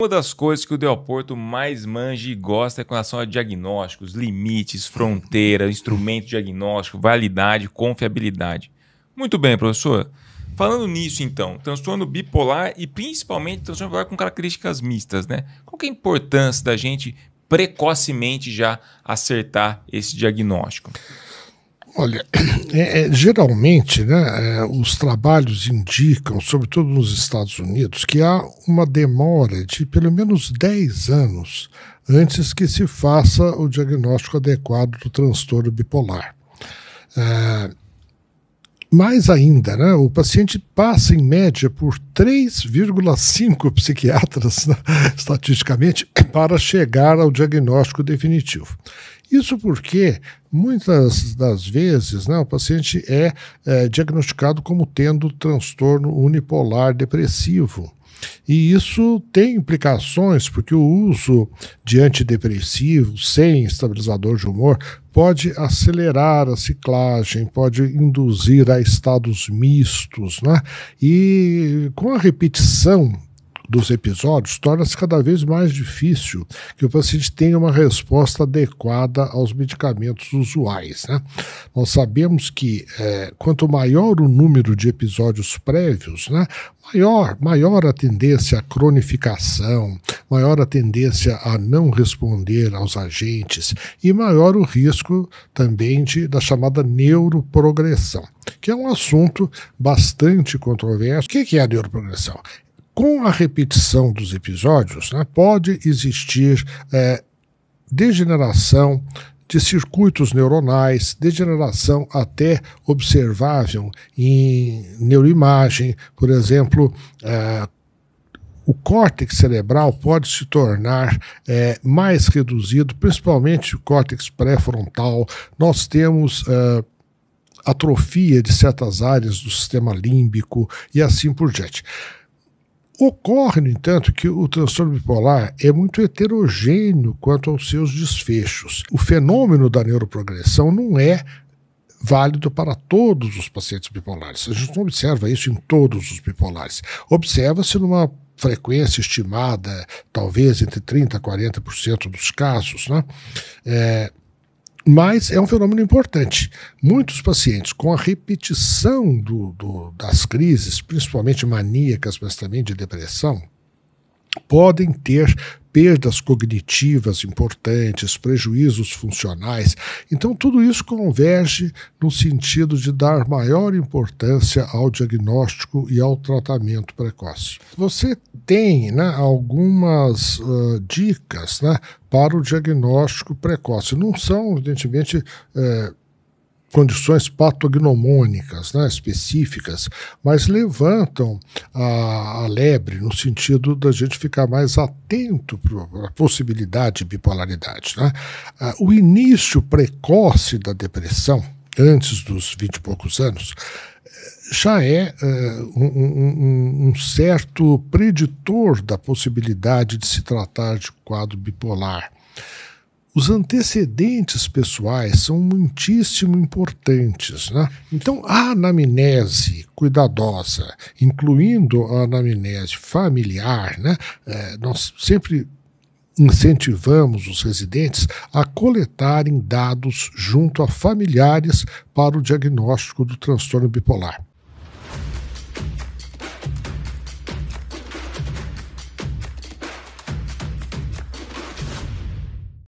Uma das coisas que o Delporto mais manja e gosta é com relação a diagnósticos, limites, fronteira, instrumento diagnóstico, validade, confiabilidade. Muito bem, professor. Falando nisso, então, transtorno bipolar e principalmente transtorno bipolar com características mistas, né? Qual que é a importância da gente precocemente já acertar esse diagnóstico? Olha, é, é, geralmente né, é, os trabalhos indicam, sobretudo nos Estados Unidos, que há uma demora de pelo menos 10 anos antes que se faça o diagnóstico adequado do transtorno bipolar. É, mais ainda, né, o paciente passa em média por 3,5 psiquiatras, né, estatisticamente, para chegar ao diagnóstico definitivo. Isso porque muitas das vezes né, o paciente é, é diagnosticado como tendo transtorno unipolar depressivo. E isso tem implicações, porque o uso de antidepressivos sem estabilizador de humor pode acelerar a ciclagem, pode induzir a estados mistos, né? E com a repetição dos episódios, torna-se cada vez mais difícil que o paciente tenha uma resposta adequada aos medicamentos usuais. Né? Nós sabemos que é, quanto maior o número de episódios prévios, né, maior, maior a tendência à cronificação, maior a tendência a não responder aos agentes e maior o risco também de, da chamada neuroprogressão, que é um assunto bastante controverso. O que é a neuroprogressão? com a repetição dos episódios, né, pode existir é, degeneração de circuitos neuronais, degeneração até observável em neuroimagem, por exemplo, é, o córtex cerebral pode se tornar é, mais reduzido, principalmente o córtex pré-frontal. Nós temos é, atrofia de certas áreas do sistema límbico e assim por diante. Ocorre, no entanto, que o transtorno bipolar é muito heterogêneo quanto aos seus desfechos. O fenômeno da neuroprogressão não é válido para todos os pacientes bipolares. A gente não observa isso em todos os bipolares. Observa-se numa frequência estimada, talvez entre 30% a 40% dos casos, né? É, mas é um fenômeno importante. Muitos pacientes com a repetição do, do, das crises, principalmente maníacas, mas também de depressão, podem ter perdas cognitivas importantes, prejuízos funcionais. Então, tudo isso converge no sentido de dar maior importância ao diagnóstico e ao tratamento precoce. Você tem né, algumas uh, dicas né, para o diagnóstico precoce. Não são, evidentemente, uh, condições patognomônicas né, específicas, mas levantam a, a, lebre no sentido da gente ficar mais atento para a possibilidade de bipolaridade. Né? Ah, o início precoce da depressão, antes dos 20 e poucos anos, já é uh, um, um, um, certo preditor da possibilidade de se tratar de quadro bipolar os antecedentes pessoais são muitíssimo importantes. Né? Então, a anamnese cuidadosa, incluindo a anamnese familiar, né? É, nós sempre incentivamos os residentes a coletarem dados junto a familiares para o diagnóstico do transtorno bipolar.